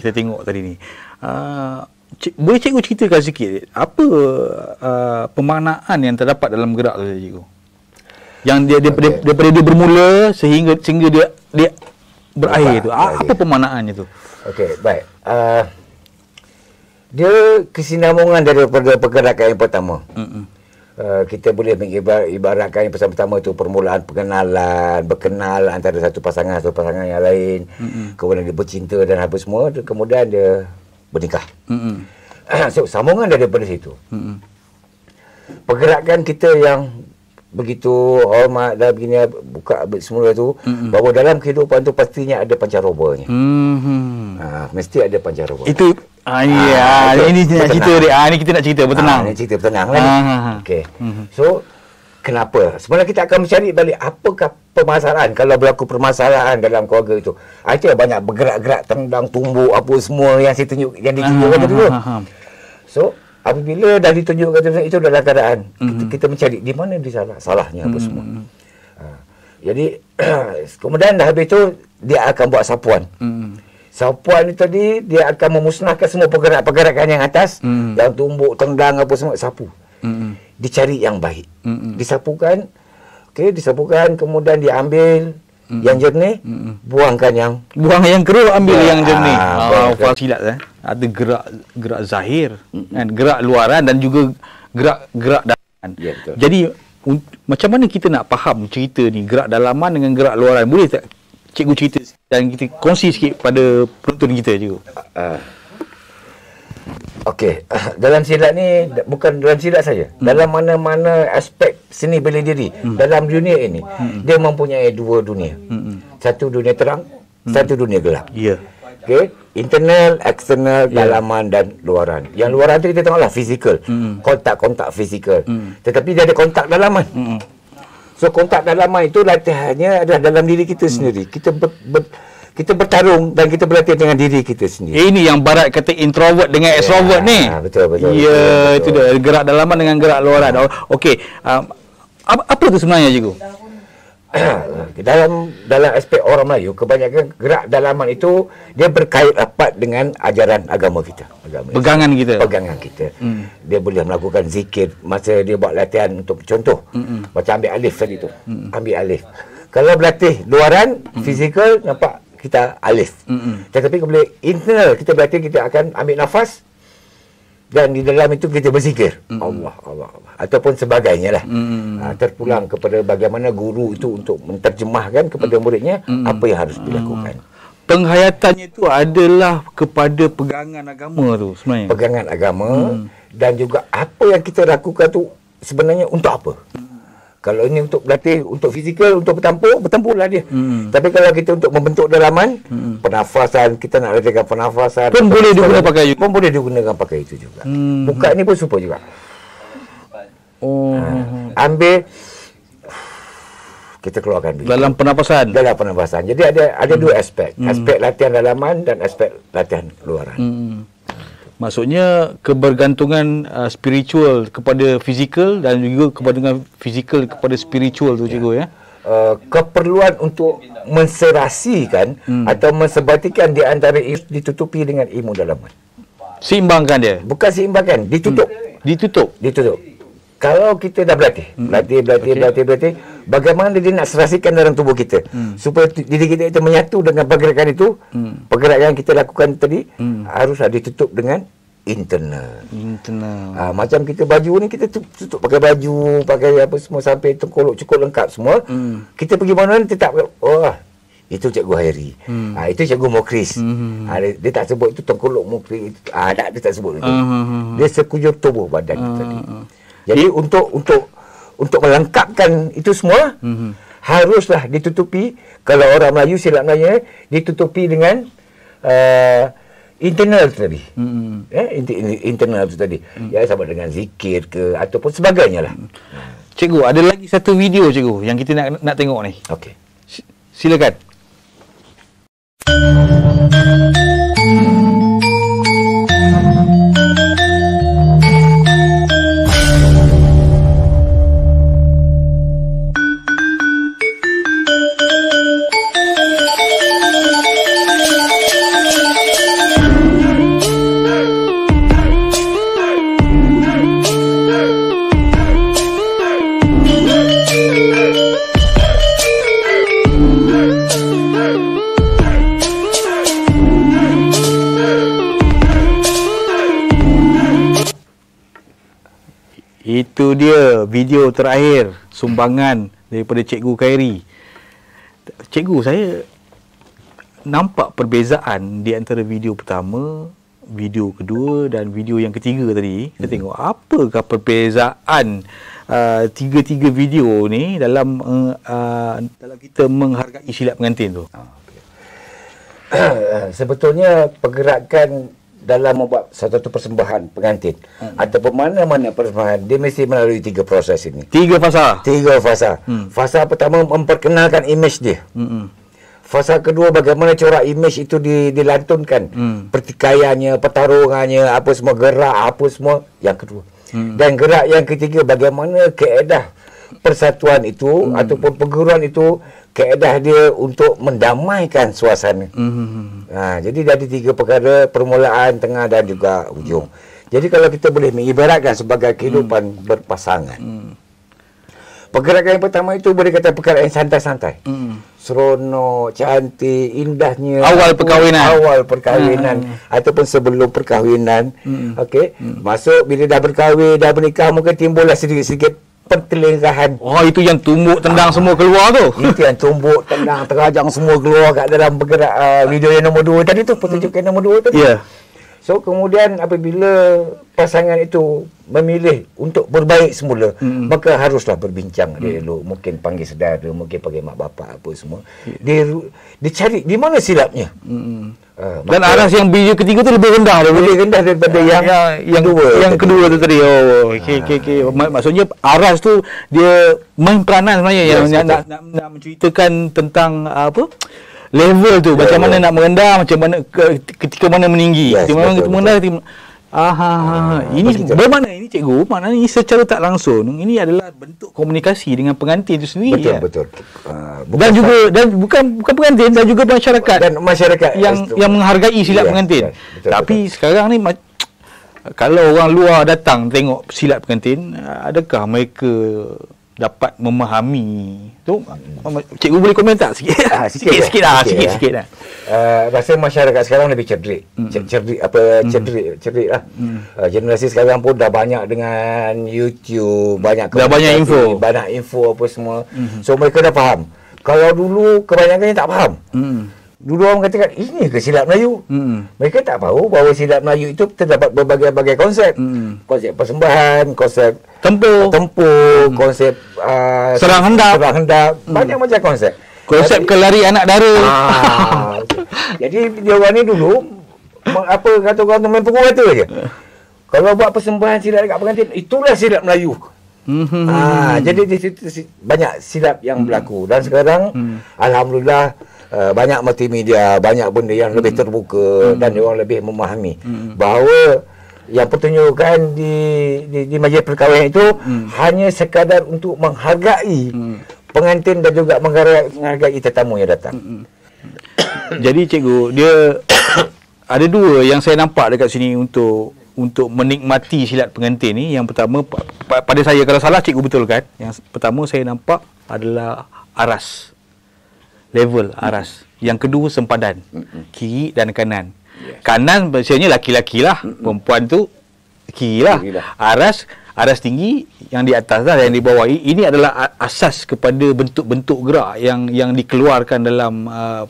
kita tengok tadi ni. Uh, cik, boleh cikgu ceritakan sikit apa uh, pemaknaan yang terdapat dalam gerak tu cikgu? Yang dia, dia, okay. dia daripada dia bermula sehingga sehingga dia dia
berakhir tu. Okay. Ah, apa
pemaknaannya tu? Okey,
baik. Uh, dia kesinambungan daripada pergerakan yang pertama. Mm-mm. Eh, kita boleh mengibarkan yang pertama-tama itu permulaan perkenalan, berkenal antara satu pasangan atau pasangan yang lain, mm-hmm. kemudian dia bercinta dan apa semua, kemudian dia bernikah. Mm-hmm. (clears throat) so, sambungan daripada situ. Mm-hmm. Pergerakan kita yang begitu hormat oh, dan begini ah, buka semula tu mm-hmm. bahawa dalam kehidupan tu pastinya ada pancarobanya.
Mhm. Ha,
mesti ada pancaroba. Itu ah, ya, ha, ah, ah, ini kita nak cerita dia. Ha, ini kita nak cerita bertenang. Ha, ini cerita bertenang lah ha, ha, ha. Okey. hmm So kenapa? Sebenarnya kita akan mencari balik apakah permasalahan kalau berlaku permasalahan dalam keluarga itu. Ada banyak bergerak-gerak tendang tumbuk apa semua yang saya tunjuk yang dia ha, ha, ha, ha. dulu. So apabila dah ditunjuk kata itu adalah keadaan mm-hmm. kita, kita mencari di mana dia salah salahnya apa mm-hmm. semua ha. jadi (clears throat) kemudian dah habis itu dia akan buat sapuan mm-hmm. sapuan itu tadi dia akan memusnahkan semua pergerakan-pergerakan yang atas mm-hmm. yang tumbuk tenggang apa semua sapu mm-hmm. dicari yang baik mm-hmm. disapukan okey disapukan kemudian diambil hmm yang jernih hmm buangkan yang buang yang keruh ambil yeah. yang jernih ah,
oh, faham silap eh? ada gerak gerak zahir hmm kan gerak luaran dan juga gerak gerak dalaman yeah, ya, jadi macam mana kita nak faham cerita ni gerak dalaman dengan gerak luaran boleh tak cikgu cerita dan kita kongsi sikit pada penonton kita juga
uh, Okey, (laughs) dalam silat ni bukan dalam silat saja. Hmm. Dalam mana-mana aspek seni bela diri hmm. dalam dunia ini, hmm. dia mempunyai dua dunia. Hmm. hmm. Satu dunia terang, hmm. satu dunia gelap. Ya. Yeah. Okey, internal, external, yeah. dalaman dan luaran. Yang luaran tu kita tengoklah fizikal. Hmm. hmm. Kontak-kontak fizikal. Hmm. Tetapi dia ada kontak dalaman. Hmm, hmm. So kontak dalaman itu latihannya adalah dalam diri kita hmm. sendiri. Kita ber, ber, kita bertarung dan kita berlatih dengan diri kita
sendiri. Eh, ini yang barat kata introvert dengan extrovert ya, ni.
Betul betul. Ya
betul, itu dia gerak dalaman
dengan gerak luar. Ya. Okey. Um, apa, apa tu sebenarnya cikgu? (coughs) dalam dalam aspek orang Melayu kebanyakan gerak dalaman itu dia berkait rapat dengan ajaran agama kita. Agama pegangan kita. Pegangan kita. Hmm. Dia boleh melakukan zikir masa dia buat latihan untuk contoh. Hmm. hmm. Macam ambil alif tadi tu. Hmm. Ambil alif. Kalau berlatih luaran, hmm. fizikal, nampak kita alis. Mm-hmm. Tapi kalau boleh internal, kita berarti kita akan ambil nafas dan di dalam itu kita berzikir. Mm-hmm. Allah, Allah, Allah. Ataupun sebagainya lah. Mm-hmm. terpulang kepada bagaimana guru itu untuk menterjemahkan kepada muridnya mm-hmm. apa yang harus dilakukan. Penghayatannya itu adalah kepada pegangan agama tu sebenarnya. Pegangan agama hmm dan juga apa yang kita lakukan tu sebenarnya untuk apa. hmm kalau ini untuk berlatih untuk fizikal untuk bertempur bertempurlah dia hmm. tapi kalau kita untuk membentuk dalaman hmm. pernafasan kita nak latihkan pernafasan pun boleh digunakan pakai itu pun boleh digunakan pakai itu juga hmm. buka ni pun super juga
oh. ha.
ambil kita keluarkan dulu. dalam pernafasan dalam pernafasan jadi ada ada hmm. dua aspek aspek hmm. latihan dalaman dan aspek latihan luaran
hmm maksudnya kebergantungan uh, spiritual kepada fizikal dan juga kebergantungan fizikal kepada spiritual tu ya. cikgu ya.
Uh, keperluan untuk menserasikan hmm. atau mensebatikan di antara ditutupi dengan ilmu dalaman. Seimbangkan dia. Bukan seimbangkan, ditutup. Hmm. Ditutup. Ditutup. Kalau kita dah berlatih, hmm. berlatih, berlatih, okay. berlatih, berlatih, berlatih, bagaimana dia nak serasikan dalam tubuh kita hmm. supaya diri kita itu menyatu dengan pergerakan itu hmm. pergerakan yang kita lakukan tadi hmm. harus ada tutup dengan internal
internal
ha, macam kita baju ni kita tutup, tutup pakai baju pakai apa semua sampai tengkolok cukup lengkap semua hmm. kita pergi mana mana tetap wah oh, itu cikgu Hairi. Hmm. Ha, itu cikgu Mokris. Hmm. Ha, dia, dia tak sebut itu tengkolok Mokris. Itu, ha, tak, dia tak sebut itu. Uh-huh. Dia sekujur tubuh badan uh-huh. tadi. Jadi untuk untuk untuk melengkapkan itu semua mm-hmm. haruslah ditutupi kalau orang Melayu silap nanya eh, ditutupi dengan uh, internal tadi mm-hmm. eh, internal itu tadi mm-hmm. ya sama dengan zikir ke ataupun sebagainya lah mhm. cikgu ada lagi satu video cikgu yang kita nak nak tengok ni Okay.
silakan Thank you. Itu dia video terakhir sumbangan daripada Cikgu Khairi. Cikgu, saya nampak perbezaan di antara video pertama, video kedua dan video yang ketiga tadi. Kita hmm. tengok apakah perbezaan uh, tiga-tiga video ni dalam uh, uh dalam kita menghargai silat pengantin tu.
Ah, (coughs) Sebetulnya pergerakan dalam membuat satu persembahan pengantin hmm. ataupun mana-mana persembahan dia mesti melalui tiga proses ini tiga fasa tiga fasa hmm. fasa pertama memperkenalkan image dia hmm. fasa kedua bagaimana corak image itu dilantunkan hmm. pertikaiannya pertarungannya apa semua gerak apa semua yang kedua hmm. dan gerak yang ketiga bagaimana keedah persatuan itu hmm. ataupun perguruan itu kaedah dia untuk mendamaikan suasana.
Mm-hmm.
Ha, jadi dari tiga perkara, permulaan, tengah dan juga ujung. Mm-hmm. Jadi kalau kita boleh mengibaratkan sebagai kehidupan mm-hmm. berpasangan. Mm-hmm. Pergerakan yang pertama itu boleh kata perkara yang santai-santai. Mm-hmm. Seronok, cantik, indahnya. Awal perkahwinan. Awal perkahwinan mm-hmm. ataupun sebelum perkahwinan. Mm-hmm. Okey. Mm-hmm. Masuk bila dah berkahwin, dah bernikah mungkin timbullah sedikit-sedikit pentelengahan. Oh itu yang tumbuk tendang ah, semua keluar tu. (laughs) Itu yang tumbuk tendang terajang semua keluar kat dalam bergerak uh, video yang nombor dua tadi tu pertunjukan nombor dua tadi. Yeah. So kemudian apabila pasangan itu memilih untuk berbaik semula, mm. maka haruslah berbincang mm. dulu, mungkin panggil saudara, mungkin panggil mak bapak apa semua. Yeah. Dia dicari di mana silapnya.
Hmm. Ha, Dan aras yang
biji ketiga tu lebih rendah daripada lebih rendah daripada ya, yang yang, yang kedua. Yang kedua
tu tadi. Oh, oh okey okey okey. Ha. Maksudnya aras tu dia main peranan sebenarnya yes, yang nak nak nak menceritakan tentang ah, apa? Level tu, yeah, macam yeah. mana nak merendah, macam mana ketika mana meninggi. Yes, ketika mana betul, merendah, betul. Ketika, Aha, uh, ini bermakna ini cikgu, mana ini secara tak langsung ini adalah bentuk komunikasi dengan pengantin itu sendiri. Betul, ya. betul.
Uh, bukan dan juga
dan bukan bukan pengantin dan juga masyarakat dan masyarakat yang itu. yang menghargai silat ya, ya pengantin. Ya, betul, Tapi betul. sekarang ni kalau orang luar datang tengok silat pengantin, adakah mereka dapat memahami tu hmm. cikgu boleh komen tak sikit ha, (laughs) sikit sikit lah sikit sikit
lah eh, rasa masyarakat sekarang lebih cerdik hmm. cerdik apa hmm. cerdik hmm. cerdik lah hmm. uh, generasi sekarang pun dah banyak dengan YouTube banyak dah banyak info banyak info apa semua hmm. so mereka dah faham kalau dulu kebanyakannya tak faham hmm dulu orang katakan ini ke silat Melayu hmm. mereka tak tahu bahawa silap Melayu itu terdapat berbagai-bagai konsep hmm. konsep persembahan konsep tempur uh, tempur hmm. konsep uh, serang hendap serang hendap hmm. banyak macam konsep konsep kelari anak dara ah, (laughs) jadi dia orang ni dulu apa kata orang tu main pukul kata je kalau buat persembahan silap dekat pengantin itulah silap Melayu Hmm. Ah, jadi di situ banyak silap yang berlaku dan sekarang hmm. alhamdulillah Eh, banyak multimedia, banyak benda yang mm. lebih hmm. terbuka mm. dan orang lebih memahami mm. bahawa yang pertunjukan di di, di majlis perkahwinan itu mm. hanya sekadar untuk menghargai mm. pengantin dan juga menghargai, menghargai tetamu yang datang. Mm.
(coughs) Jadi cikgu, dia (coughs) ada dua yang saya nampak dekat sini untuk untuk menikmati silat pengantin ni yang pertama pada saya kalau salah cikgu betulkan yang pertama saya nampak adalah aras hmm level aras. mm Yang kedua sempadan. Mm-hmm. Kiri dan kanan. Yes. Kanan biasanya laki-laki lah. Mm-hmm. Perempuan tu lah. kiri lah. Aras, aras tinggi yang di atas lah, yang di bawah. Ini adalah asas kepada bentuk-bentuk gerak yang yang dikeluarkan dalam uh,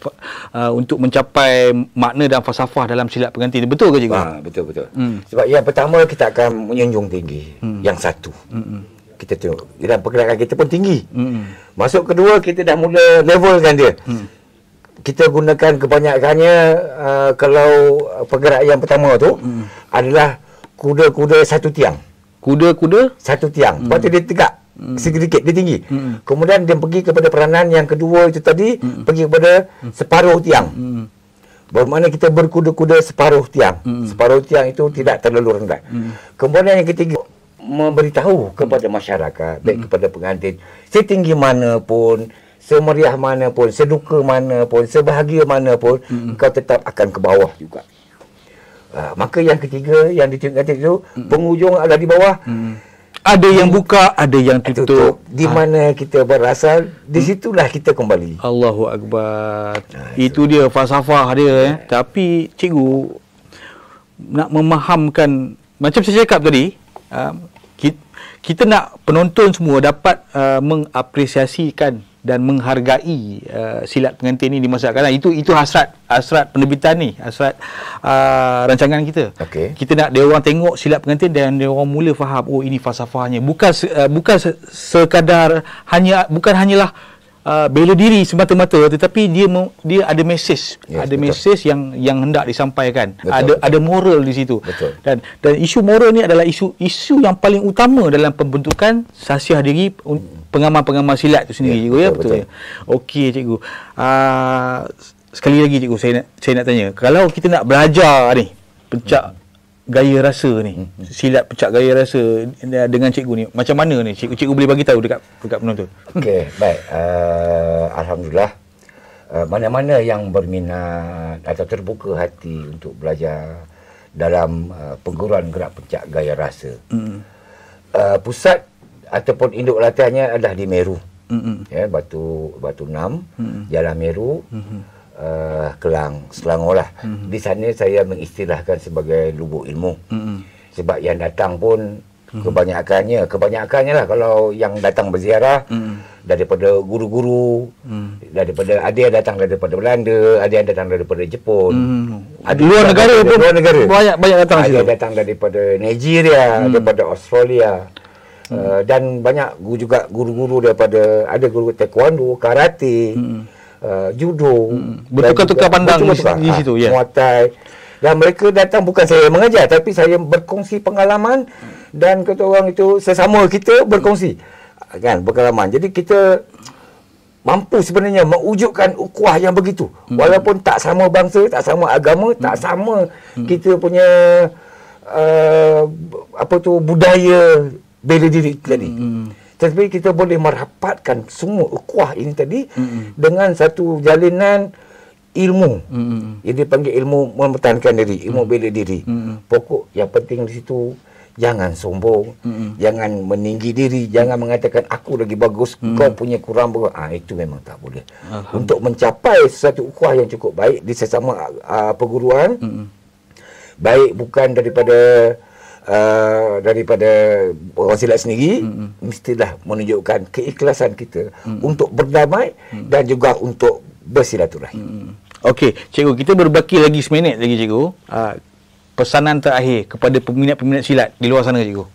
uh, untuk mencapai makna dan falsafah dalam silap pengantin.
Betul ke cikgu? Ha, betul, betul. Mm. Sebab yang pertama kita akan menyunjung tinggi. Mm. Yang satu. Mm-hmm kita tengok dia pergerakan kita pun tinggi
hmm.
masuk kedua kita dah mula levelkan dia hmm. kita gunakan kebanyakannya uh, kalau pergerakan yang pertama tu hmm. adalah kuda-kuda satu tiang kuda-kuda satu tiang hmm. lepas mm. dia tegak hmm. sedikit dia tinggi hmm. kemudian dia pergi kepada peranan yang kedua itu tadi hmm. pergi kepada hmm. separuh tiang hmm. Bermakna kita berkuda-kuda separuh tiang. Mm. Separuh tiang itu tidak terlalu rendah. Mm. Kemudian yang ketiga, memberitahu kepada masyarakat hmm. baik kepada pengantin setinggi mana pun semeriah mana pun seduka mana pun sebahagia mana pun hmm. kau tetap akan ke bawah juga uh, maka yang ketiga yang ditunjukkan itu hmm. penghujung adalah di bawah hmm. Ada yang buka, ada yang ah, tutup. tutup. Di ah. mana kita berasal, di hmm. situlah kita kembali.
Allahu akbar. Ha, itu. itu dia falsafah dia ya. Eh. Tapi cikgu nak memahamkan macam saya cakap tadi, Um, kita, kita nak penonton semua dapat uh, mengapresiasikan dan menghargai uh, silat pengantin ini di masa akan itu itu hasrat hasrat penerbitan ni hasrat uh, rancangan kita okay. kita nak dia orang tengok silat pengantin dan dia orang mula faham oh ini falsafahnya bukan uh, bukan sekadar hanya bukan hanyalah uh, bela diri semata-mata tetapi dia dia ada message yes, ada betul. message yang yang hendak disampaikan betul, ada betul. ada moral di situ betul. dan dan isu moral ni adalah isu isu yang paling utama dalam pembentukan sasiah diri pengamal-pengamal silat tu sendiri yes, ya, cikgu ya betul, betul. Ya? betul. okey cikgu uh, sekali lagi cikgu saya nak saya nak tanya kalau kita nak belajar ni pencak hmm gaya rasa ni hmm. hmm. silat pecak gaya rasa dengan cikgu ni macam mana ni cikgu cikgu boleh bagi tahu dekat dekat penonton
okey baik uh, alhamdulillah uh, mana-mana yang berminat atau terbuka hati untuk belajar dalam uh, pengguruan gerak pecak gaya rasa hmm. uh, pusat ataupun induk latihannya adalah di Meru hmm. hmm. ya batu batu 6 hmm. jalan Meru hmm. hmm uh, Kelang, Selangor lah. Mm-hmm. Di sana saya mengistilahkan sebagai lubuk ilmu. Mm-hmm. Sebab yang datang pun mm-hmm. kebanyakannya, kebanyakannya lah kalau yang datang berziarah mm-hmm. daripada guru-guru, mm-hmm. daripada ada yang datang daripada Belanda, ada yang datang daripada Jepun. Mm-hmm. Ada luar negara pun luar negara. banyak banyak datang Ada yang datang daripada Nigeria, mm-hmm. daripada Australia. Uh, dan banyak guru juga guru-guru daripada ada guru taekwondo, karate. hmm uh, judung bertukar-tukar pandang di situ ah, ya muatai dan mereka datang bukan saya mengajar tapi saya berkongsi pengalaman dan kata orang itu sesama kita berkongsi ah, kan pengalaman jadi kita mampu sebenarnya mewujudkan ukhuwah yang begitu hmm. walaupun tak sama bangsa tak sama agama hmm. tak sama hmm. kita punya uh, apa tu budaya bela diri tadi hmm tetapi kita boleh merapatkan semua ukhuwah ini tadi mm-hmm. dengan satu jalinan ilmu. Mm-hmm. Yang dipanggil ilmu mempertahankan diri, ilmu mm-hmm. bela diri. Mm-hmm. Pokok yang penting di situ jangan sombong, mm-hmm. jangan meninggi diri, jangan mengatakan aku lagi bagus, mm-hmm. kau punya kurang. Ah itu memang tak boleh. Untuk mencapai satu ukhuwah yang cukup baik di sesama uh, perguruan. Mm-hmm. Baik bukan daripada uh, daripada orang silat sendiri mm-hmm. mestilah menunjukkan keikhlasan kita hmm untuk berdamai hmm dan juga untuk bersilaturahim.
hmm
Okey, cikgu kita berbaki lagi seminit lagi cikgu. Uh, pesanan terakhir kepada peminat-peminat silat di luar sana cikgu.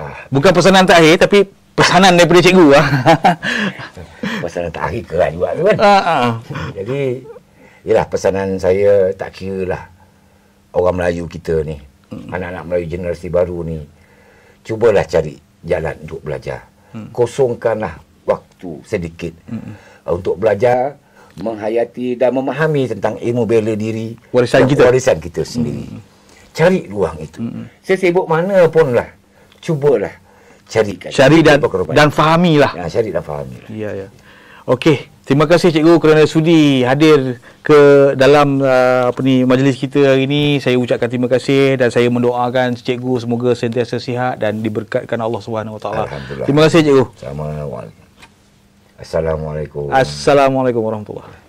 Ah. Bukan pesanan terakhir tapi pesanan daripada cikgu lah.
(laughs) pesanan terakhir ke juga kan. Uh-uh. Jadi, ialah pesanan saya tak kira lah orang Melayu kita ni hmm. anak-anak Melayu generasi baru ni cubalah cari jalan untuk belajar hmm. kosongkanlah waktu sedikit hmm. Uh, untuk belajar menghayati dan memahami tentang ilmu bela diri warisan kita warisan kita hmm. sendiri hmm. cari ruang itu hmm. saya sibuk mana pun lah cubalah carikan cari dan dan fahamilah ya, cari dan fahamilah ya ya okey Terima kasih
cikgu kerana sudi hadir ke dalam uh, apa ni majlis kita hari ini. Saya ucapkan terima kasih dan saya mendoakan cikgu semoga sentiasa sihat dan diberkatkan Allah Subhanahu taala. Terima kasih
cikgu. Assalamualaikum.
Assalamualaikum warahmatullahi.